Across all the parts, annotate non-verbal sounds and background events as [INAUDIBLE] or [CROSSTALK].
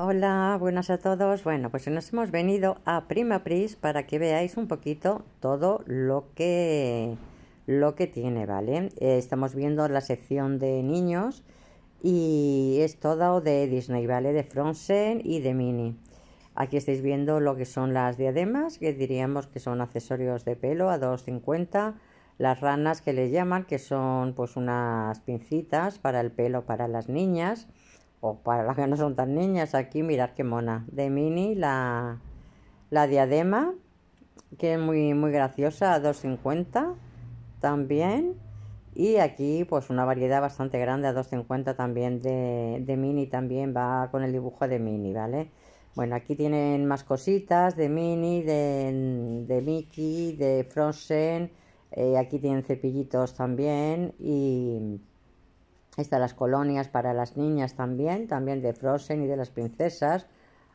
Hola, buenas a todos. Bueno, pues nos hemos venido a Primapris para que veáis un poquito todo lo que lo que tiene, ¿vale? Eh, estamos viendo la sección de niños y es todo de Disney, ¿vale? De Frozen y de Minnie. Aquí estáis viendo lo que son las diademas, que diríamos que son accesorios de pelo a 2,50. Las ranas que les llaman, que son pues unas pincitas para el pelo para las niñas o para las que no son tan niñas. Aquí mirad qué mona. De mini la, la diadema, que es muy, muy graciosa, a 2,50 también. Y aquí pues una variedad bastante grande a 2,50 también de, de mini, también va con el dibujo de mini, ¿vale? Bueno, aquí tienen más cositas de Mini, de, Mickey, de Frozen. Eh, aquí tienen cepillitos también y están las colonias para las niñas también, también de Frozen y de las princesas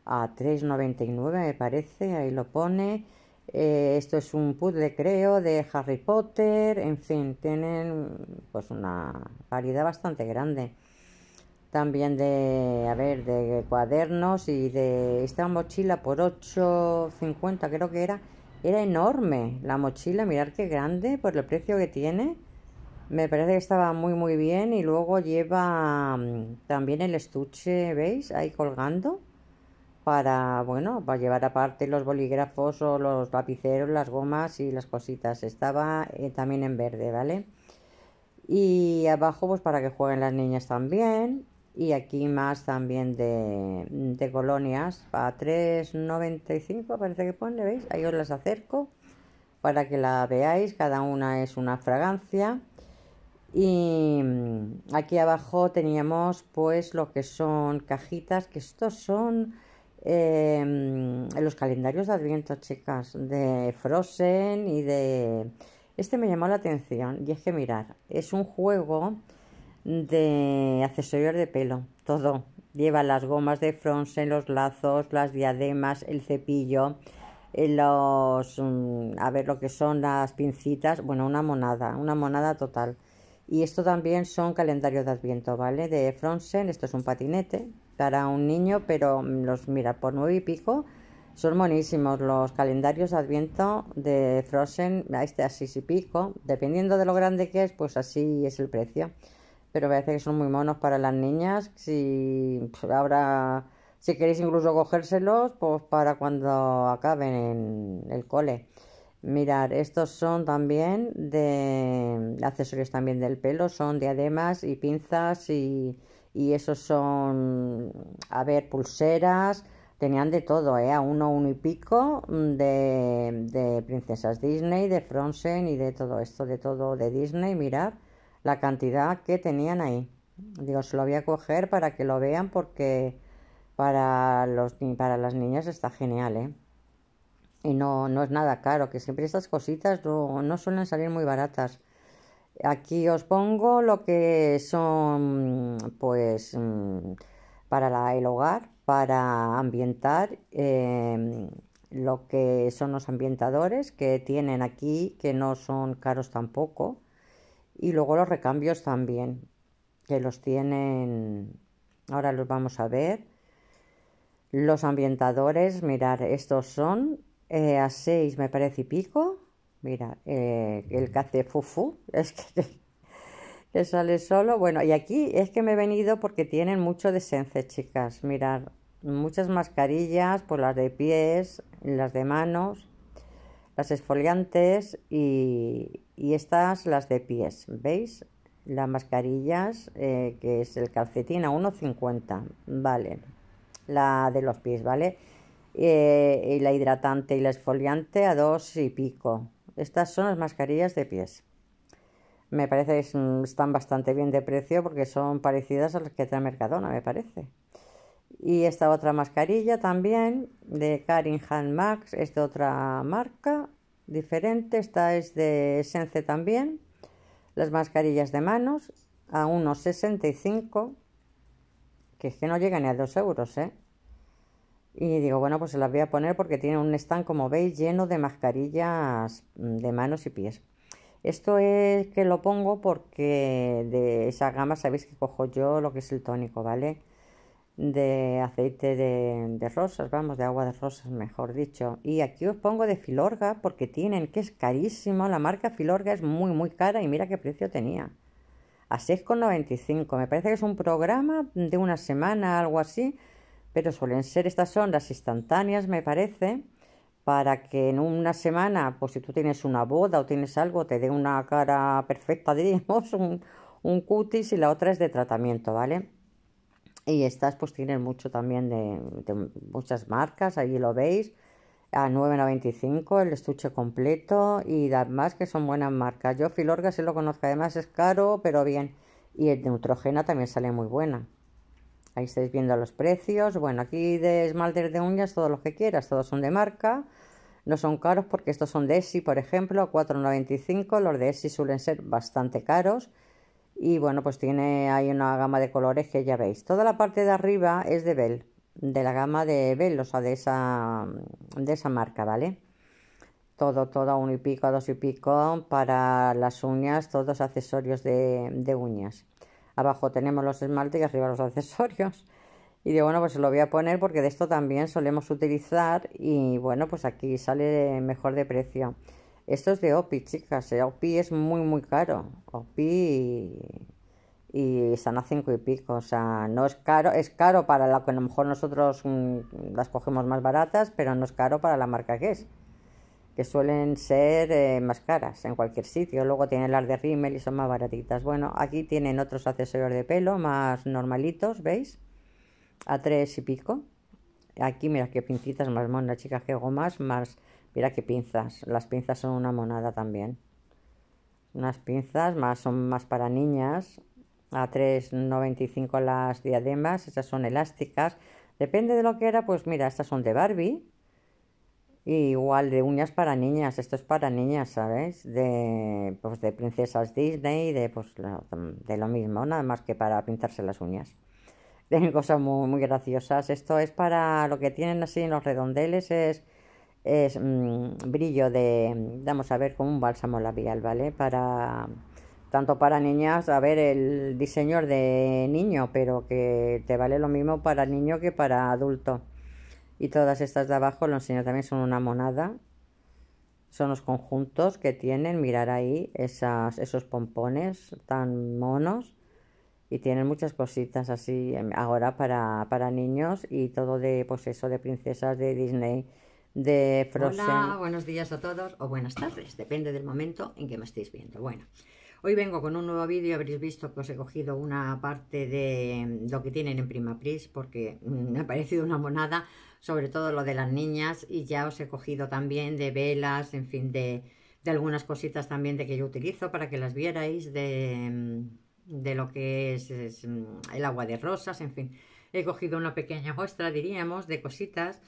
a 3,99 me parece, ahí lo pone. Eh, esto es un de creo, de Harry Potter, en fin, tienen pues una variedad bastante grande también de, a ver, de cuadernos y de esta mochila por 8,50 creo que era, era enorme la mochila, mirar qué grande por el precio que tiene. Me parece que estaba muy muy bien y luego lleva mm, también el estuche, ¿veis? Ahí colgando para, bueno, para llevar aparte los bolígrafos o los lapiceros, las gomas y las cositas. Estaba eh, también en verde, ¿vale? Y abajo pues para que jueguen las niñas también y aquí más también de, colonias a 3.95 parece que pone, ¿veis? Ahí os las acerco para que la veáis, cada una es una fragancia y mm, aquí abajo teníamos pues lo que son cajitas, que estos son em, los calendarios de adviento, chicas, de Frozen y de... Este me llamó la atención y es que mirar, es un juego de accesorios de pelo, todo. Lleva las gomas de Fronsen los lazos, las diademas, el cepillo, eh, los, mm, a ver lo que son las pincitas, bueno, una monada, una monada total. Y esto también son calendarios de adviento, ¿vale? De Fronsen, esto es un patinete para un niño, pero mm, los mira por nueve y pico. Son buenísimos los calendarios de adviento de Frozen, este a y pico. Dependiendo de lo grande que es, pues así es el precio pero parece que son muy monos para las niñas. Si pues, ahora, si queréis incluso cogérselos, pues para cuando acaben en el cole. Mirad, estos son también de accesorios también del pelo, son diademas y pinzas y, esos son, a ver, pulseras, tenían de todo, ¿eh? a uno, uno y pico de, princesas Disney, de Frozen y de todo esto, de todo de Disney, Mirad la cantidad que tenían ahí. Digo, se lo voy a coger para que lo vean porque para, los, para las niñas está genial, ¿eh? Y no, no es nada caro, que siempre estas cositas no, no suelen salir muy baratas. Aquí os pongo lo que son, pues, mm, para el hogar, para ambientar, em, lo que son los ambientadores que tienen aquí, que no son caros tampoco. Y luego los recambios también, que los tienen, ahora los vamos a ver. Los ambientadores, mirar, estos son eh, a 6 me parece y pico. Mira, eh, el café fufu, [LAUGHS] es que sale solo. Bueno, y aquí es que me he venido porque tienen mucho de sense chicas. mirar muchas mascarillas, por las de pies, las de manos las esfoliantes y, estas las de pies, ¿veis? Las mascarillas, eh, que es el calcetín a 1,50, vale, la de los pies, ¿vale? Eh, y la hidratante y la esfoliante a 2 y pico. Estas son las mascarillas de pies. Me parece que están bastante bien de precio porque son parecidas a las que trae Mercadona, me parece. Y esta otra mascarilla también de Han Max, es de otra marca diferente, esta es de Sense también. Las mascarillas de manos a 1,65, que es que no llegan ni a 2 euros, ¿eh? Y digo, bueno, pues se las voy a poner porque tiene un stand, como veis, lleno de mascarillas mm, de manos y pies. Esto es que lo pongo porque de esa gama sabéis que cojo yo lo que es el tónico, ¿vale? de aceite de, de, rosas, vamos, de agua de rosas, mejor dicho. Y aquí os pongo de Filorga porque tienen, que es carísimo, la marca Filorga es muy, muy cara y mira qué precio tenía. A 6,95. Me parece que es un programa de una semana, algo así, pero suelen ser estas ondas instantáneas, me parece, para que en una semana, pues si tú tienes una boda o tienes algo, te dé una cara perfecta, [LAUGHS] digamos, un cutis y la otra es de tratamiento, ¿vale? Y estas pues tienen mucho también de, muchas marcas, allí lo veis, a 9,95 el estuche completo y además que son buenas marcas. Yo Filorga sí lo conozco, además es caro, pero bien. Y el Neutrogena también sale muy buena. Ahí estáis viendo los precios. Bueno, aquí de esmaltes de uñas, todo lo que quieras, todos son de marca. No son caros porque estos son de ESI, por ejemplo, a 4,95. Los de ESI suelen ser bastante caros y bueno pues tiene ahí una gama de colores que ya veis toda la parte de arriba es de Bell de la gama de Bell o sea de esa de esa marca vale todo todo uno y pico dos y pico para las uñas todos accesorios de, de uñas abajo tenemos los esmaltes y arriba los [LAUGHS] accesorios y de bueno pues se lo voy a poner porque de esto también solemos utilizar y bueno pues aquí sale mejor de precio esto es de OPI, chicas. Eh, OPI es muy, muy caro. OPI y, están a cinco y pico. O sea, no es caro. Es caro para la que a lo mejor nosotros mm, las cogemos más baratas, pero no es caro para la marca que es. Que suelen ser eh, más caras en cualquier sitio. Luego tienen las de Rimmel y son más baratitas. Bueno, aquí tienen otros accesorios de pelo más normalitos, ¿veis? A tres y pico. Aquí, mira, qué pintitas más monas, chicas, que gomas más Mira qué pinzas. Las pinzas son una monada también. Unas pinzas más son más para niñas. A 3,95 las diademas. Estas son elásticas. Depende de lo que era, pues mira, estas son de Barbie. igual de uñas para niñas, esto es para niñas, ¿sabes? De, pues de princesas Disney, de, pues, de lo mismo, nada más que para pintarse las uñas. [LAUGHS] Tienen cosas muy, muy graciosas. Esto es para lo que tienen así en los redondeles, es es mm, brillo de, vamos a ver, como un bálsamo labial, ¿vale? Para, tanto para niñas, a ver, el diseño de niño, pero que te vale lo mismo para niño que para adulto. Y todas estas de abajo, los enseño también, son una monada. Son los conjuntos que tienen, mirar ahí esas, esos pompones tan monos. Y tienen muchas cositas así em, ahora para, para niños y todo de, pues eso, de princesas de Disney de Hola, buenos días a todos o buenas tardes, depende del momento en que me estéis viendo. Bueno, hoy vengo con un nuevo vídeo, habréis visto que os he cogido una parte de lo que tienen en Primapris porque mm, me ha parecido una monada, sobre todo lo de las niñas y ya os he cogido también de velas, en fin, de, algunas cositas también de que yo utilizo para que las vierais, de, mm, lo que es, es mm, el agua de rosas, en fin. He cogido una pequeña muestra, diríamos, de cositas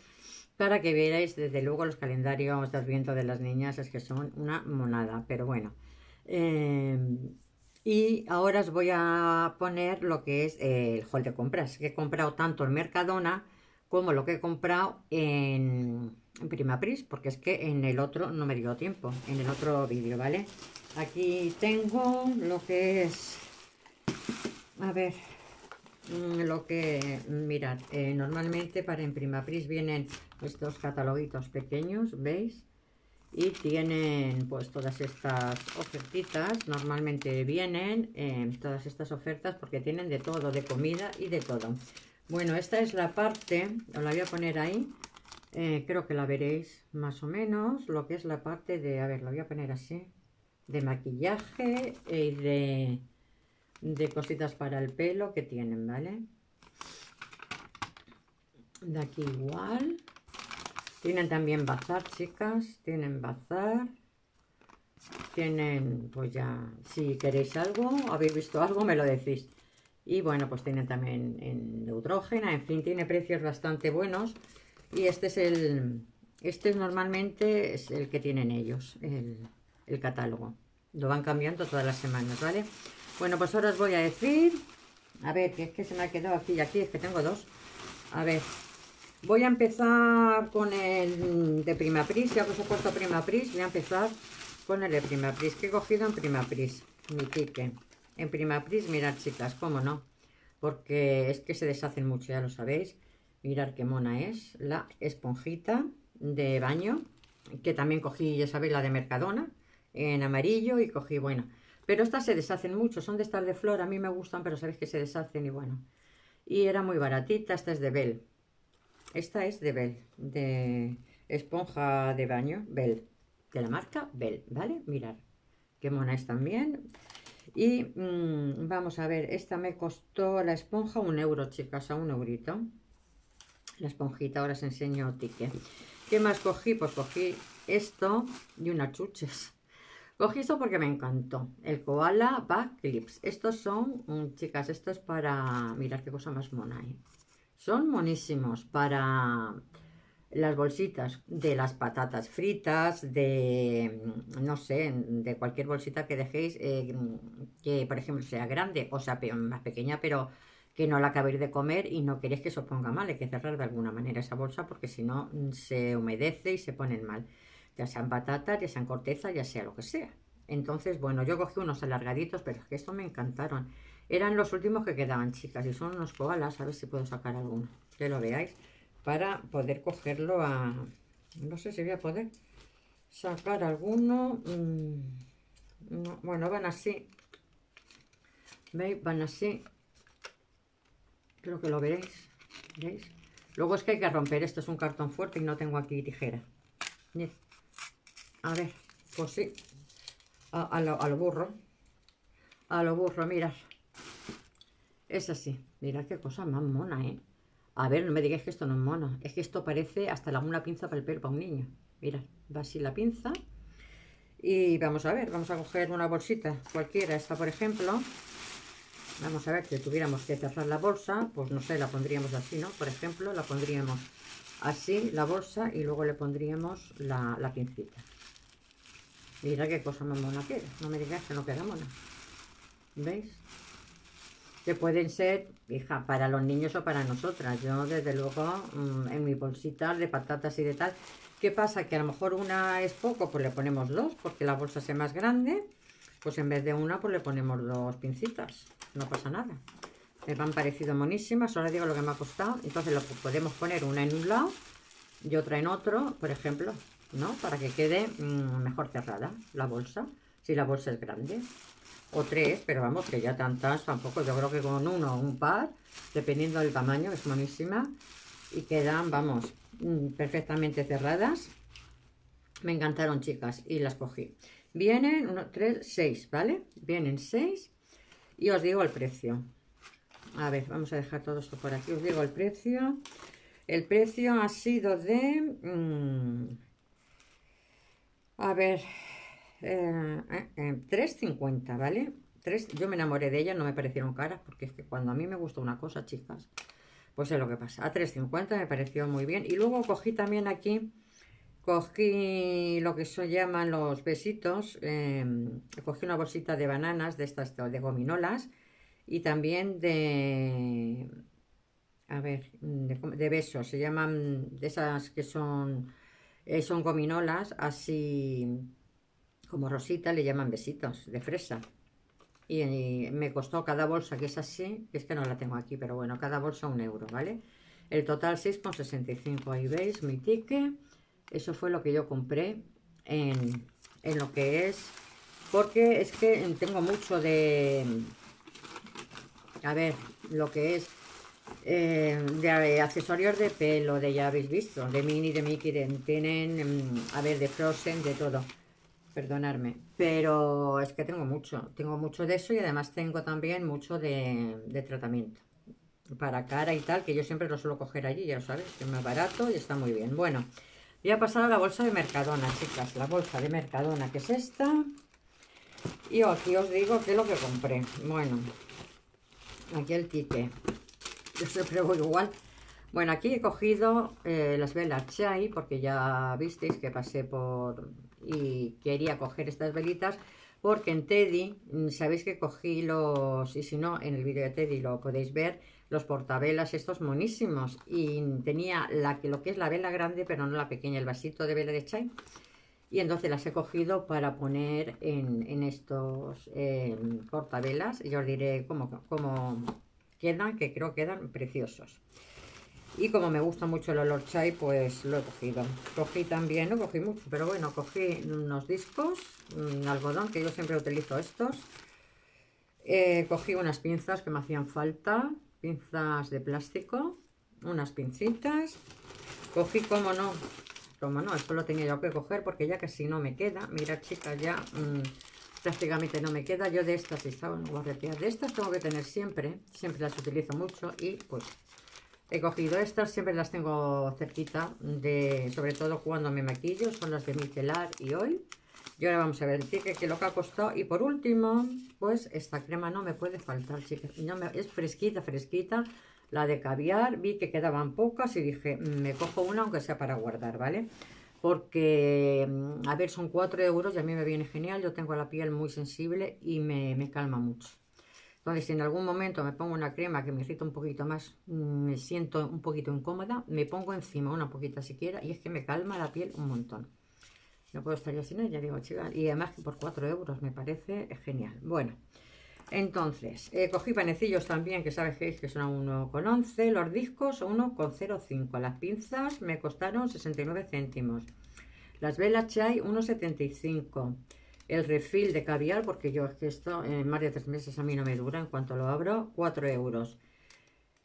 para que vierais desde luego los calendarios de adviento de las niñas, es que son una monada, pero bueno. Em, y ahora os voy a poner lo que es el hall de compras, que he comprado tanto en Mercadona como lo que he comprado en, en Primapris, porque es que en el otro no me dio tiempo, en el otro vídeo, ¿vale? Aquí tengo lo que es... A ver, Mm, lo que, mirad, eh, normalmente para en Primapris vienen estos cataloguitos pequeños, ¿veis? Y tienen pues todas estas ofertitas, normalmente vienen em, todas estas ofertas porque tienen de todo, de comida y de todo. Bueno, esta es la parte, os la voy a poner ahí, eh, creo que la veréis más o menos, lo que es la parte de, a ver, la voy a poner así, de maquillaje y de de cositas para el pelo que tienen, ¿vale? De aquí igual. Tienen también bazar, chicas. Tienen bazar. Tienen, pues ya, si queréis algo, habéis visto algo, me lo decís. Y bueno, pues tienen también en neutrógena, en fin, tiene precios bastante buenos. Y este es el, este normalmente es el que tienen ellos, el, el catálogo. Lo van cambiando todas las semanas, ¿vale? Bueno, pues ahora os voy a decir... A ver, que es que se me ha quedado aquí y aquí, es que tengo dos. A ver, voy a empezar con el de Primapris, ya que os he puesto Primapris, voy a empezar con el de Primapris, que he cogido en Primapris, mi pique. En Primapris, mirad chicas, cómo no, porque es que se deshacen mucho, ya lo sabéis. Mirad qué mona es, la esponjita de baño, que también cogí, ya sabéis, la de Mercadona, en amarillo y cogí, bueno, pero estas se deshacen mucho, son de estas de flor, a mí me gustan, pero sabéis que se deshacen y bueno. Y era muy baratita, esta es de Bell. Esta es de Bell, de esponja de baño, Bell, de la marca Bell, ¿vale? Mirar, qué mona es también. Y mm, vamos a ver, esta me costó la esponja un euro, chicas, a un eurito. La esponjita, ahora os enseño ticket. ¿Qué más cogí? Pues cogí esto y unas chuches. Cogí esto porque me encantó. El Koala Back Clips. Estos son, mm, chicas, estos para... Mirad qué cosa más mona hay. Eh. Son monísimos para las bolsitas de las patatas fritas, de, mm, no sé, de cualquier bolsita que dejéis, eh, mm, que por ejemplo sea grande o sea más pequeña, pero que no la acabéis de comer y no queréis que se os ponga mal, hay que cerrar de alguna manera esa bolsa porque si no se humedece y se ponen mal ya sean patatas, ya sean corteza, ya sea lo que sea. Entonces, bueno, yo cogí unos alargaditos, pero es que estos me encantaron. Eran los últimos que quedaban, chicas, y son unos koalas, a ver si puedo sacar alguno, que lo veáis, para poder cogerlo a... No sé si voy a poder sacar alguno. Mm, bueno, van así. ¿Veis? Van así. Creo que lo veréis. ¿Veis? Luego es que hay que romper. Esto es un cartón fuerte y no tengo aquí tijera. A ver, pues sí. A, lo, burro. A lo burro, mirad. Es así. Mirad qué cosa más mona, ¿eh? A ver, no me digáis que esto no es mono. Es que esto parece hasta la, una pinza para el pelo para un niño. Mirad, va así la pinza. Y vamos a ver, vamos a coger una bolsita cualquiera, esta por ejemplo. Vamos a ver, que tuviéramos que cerrar la bolsa, pues no sé, la pondríamos así, ¿no? Por ejemplo, la pondríamos así, la bolsa, y luego le pondríamos la, la pincita. Mira qué cosa más mona que No me digas que no queda mona. ¿Veis? Que pueden ser, hija, para los niños o para nosotras. Yo, desde luego, mm, en mi bolsita de patatas y de tal. ¿Qué pasa? Que a lo mejor una es poco, pues le ponemos dos, porque la bolsa sea más grande. Pues en vez de una, pues le ponemos dos pincitas. No pasa nada. Me han parecido monísimas. Ahora digo lo que me ha costado. Entonces lo podemos poner una en un lado y otra en otro, por ejemplo. ¿no? Para que quede mm, mejor cerrada la bolsa, si la bolsa es grande. O tres, pero vamos, que ya tantas tampoco. Yo creo que con uno o un par, dependiendo del tamaño, es buenísima. Y quedan, vamos, mm, perfectamente cerradas. Me encantaron, chicas, y las cogí. Vienen, uno, tres, seis, ¿vale? Vienen seis. Y os digo el precio. A ver, vamos a dejar todo esto por aquí. Os digo el precio. El precio ha sido de... Mm, a ver, 3.50, eh, eh, eh, ¿vale? yo me enamoré de ella, no me parecieron caras, porque es que cuando a mí me gusta una cosa, chicas, pues es lo que pasa. A 3.50 me pareció muy bien. Y luego cogí también aquí, cogí lo que se llaman los besitos, em, cogí una bolsita de bananas, de estas de gominolas, y también de... A ver, de besos, se llaman de esas que son eh, son gominolas, así como rosita, le llaman besitos, de fresa. Y, me costó cada bolsa, que es así, es que no la tengo aquí, pero bueno, cada bolsa un euro, ¿vale? El total 6,65, ahí veis mi ticket. Eso fue lo que yo compré en, en lo que es, porque es que tengo mucho de, a ver, lo que es eh, de accesorios de pelo, de ya habéis visto, de Mini, de Mickey, tienen, em, a ver, de Frozen, de todo. perdonarme pero es que tengo mucho, tengo mucho de eso y además tengo también mucho de, tratamiento para cara y tal, que yo siempre lo suelo coger allí, ya lo sabes, que es más barato y está muy bien. Bueno, voy a pasar a la bolsa de Mercadona, chicas, la bolsa de Mercadona, que es esta. Y aquí os digo que es lo que compré. Bueno, aquí el ticket. [LAUGHS] yo siempre voy igual. Bueno, aquí he cogido eh, las velas chai, porque ya visteis que pasé por... y quería coger estas velitas, porque en Teddy, mm, sabéis que cogí los... y si no, en el vídeo de Teddy lo podéis ver, los portavelas estos monísimos. Y tenía la, lo que es la vela grande, pero no la pequeña, el vasito de vela de chai. Y entonces las he cogido para poner en, estos eh, portavelas. Y os diré cómo, cómo quedan, que creo quedan preciosos. Y como me gusta mucho el olor chai, pues lo he cogido. Cogí también, no cogí mucho, pero bueno, cogí unos discos, algodón, que yo siempre utilizo estos. Eh, cogí unas pinzas que me hacían falta, pinzas de plástico, unas pincitas. Cogí, como no, como no, esto lo tenía yo que coger porque ya casi no me queda. Mira, chica, ya mm, prácticamente no me queda. Yo de estas estaba De estas tengo que tener siempre. Siempre las utilizo mucho y pues he cogido estas. Siempre las tengo cerquita, de, sobre todo cuando me maquillo. Son las de Micelar y hoy. Y ahora vamos a ver el ticket que lo que ha costado. Y por último, pues esta crema no me puede faltar, chicas. No es fresquita, fresquita. La de caviar, vi que quedaban pocas y dije, mm, me cojo una aunque sea para guardar, ¿vale? vale porque, mm, a ver, son 4 euros y a mí me viene genial, yo tengo la piel muy sensible y me, calma mucho. Entonces, si en algún momento me pongo una crema que me irrita un poquito más, mm, me siento un poquito incómoda, me pongo encima una poquita siquiera y es que me calma la piel un montón. No puedo estar yo sin ella, digo, chicas. Y además que por 4 euros me parece genial. Bueno, entonces, eh, cogí panecillos también, que sabes que, son a 1,11. Los discos a 1,05. Las pinzas me costaron 69 céntimos. Las velas chai 1,75. El refil de caviar, porque yo es que esto en más de tres meses a mí no me dura. En cuanto lo abro, 4 euros.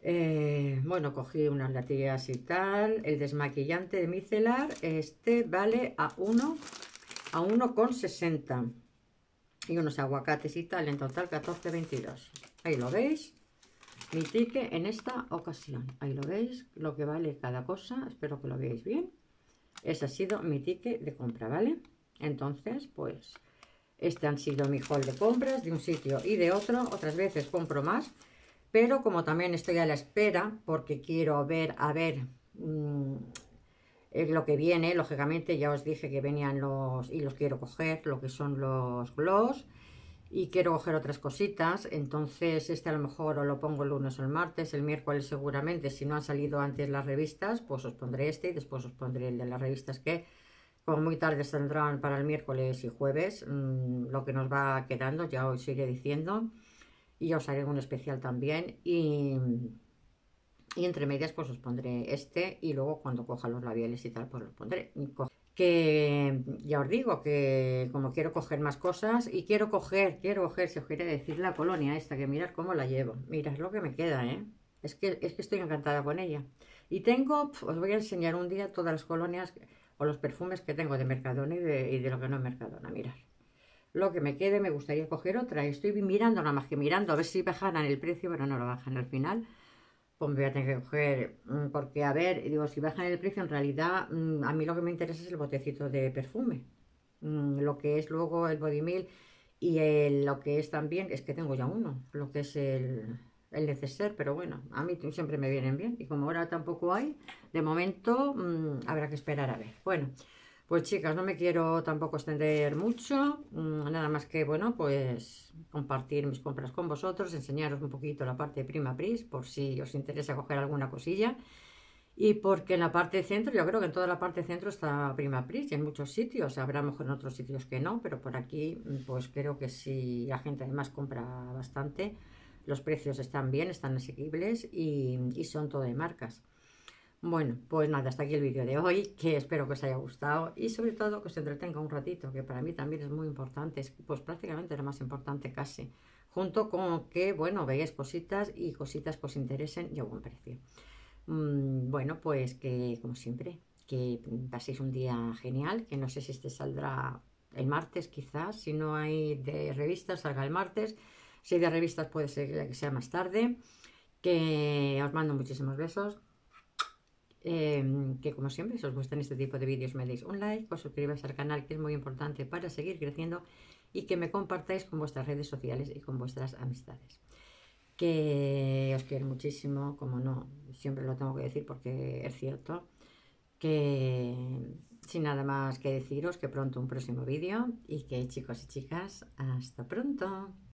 Eh, bueno, cogí unas latillas y tal. El desmaquillante de micelar, este vale a 1 a 1,60 y unos aguacates y tal, en total 14,22. Ahí lo veis, mi ticket en esta ocasión. Ahí lo veis, lo que vale cada cosa, espero que lo veáis bien. Ese ha sido mi ticket de compra, ¿vale? Entonces, pues, este han sido mi haul de compras de un sitio y de otro. Otras veces compro más, pero como también estoy a la espera, porque quiero ver, a ver, mm, lo que viene, lógicamente, ya os dije que venían los, y los quiero coger, lo que son los gloss, y quiero coger otras cositas, entonces este a lo mejor os lo pongo el lunes o el martes, el miércoles seguramente, si no han salido antes las revistas, pues os pondré este y después os pondré el de las revistas que como muy tarde saldrán para el miércoles y jueves, mm, lo que nos va quedando, ya os sigue diciendo, y os haré un especial también, y y entre medias pues os pondré este y luego cuando coja los labiales y tal pues los pondré que ya os digo que como quiero coger más cosas y quiero coger, quiero coger, si os quiere decir la colonia esta, que mirad cómo la llevo, mirad lo que me queda, ¿eh? Es que, es que estoy encantada con ella. Y tengo, os voy a enseñar un día todas las colonias o los perfumes que tengo de Mercadona y de, lo que no es Mercadona, mirad. Lo que me quede, me gustaría coger otra. Estoy mirando nada más que mirando, a ver si bajan el precio, pero no lo bajan al final. Pues a que coger mm, porque a ver, digo, si bajan el precio, en realidad mm, a mí lo que me interesa es el botecito de perfume, mm, lo que es luego el body meal y lo que es también, es que tengo ya uno, lo que es el, el neceser, pero bueno, a mí siempre me vienen bien y como ahora tampoco hay, de momento habrá que esperar a ver. Bueno. Pues chicas, no me quiero tampoco extender mucho, mm, nada más que, bueno, pues compartir mis compras con vosotros, enseñaros un poquito la parte de Prima Pris, por si os interesa coger alguna cosilla, y porque en la parte centro, yo creo que en toda la parte centro está Prima Pris, y en muchos sitios, habrá mejor en otros sitios que no, pero por aquí, mm, pues creo que si la gente además compra bastante, los precios están bien, están asequibles y, y son todo de marcas. Bueno, pues nada, hasta aquí el vídeo de hoy, que espero que os haya gustado y sobre todo que os entretenga un ratito, que para mí también es muy importante, es pues prácticamente lo más importante casi, junto con que, bueno, veáis cositas y cositas que os interesen y a buen precio. Mm, bueno, pues que, como siempre, que paséis un día genial, que no sé si este saldrá el martes quizás, si no hay de revistas salga el martes, si hay de revistas puede ser que sea más tarde, que os mando muchísimos besos, Em, que como siempre, si os gustan este tipo de vídeos me deis un like, os suscribáis al canal que es muy importante para seguir creciendo y que me compartáis con vuestras redes sociales y con vuestras amistades. Que os quiero muchísimo, como no, siempre lo tengo que decir porque es cierto, que sin nada más que deciros que pronto un próximo vídeo y que chicos y chicas, hasta pronto.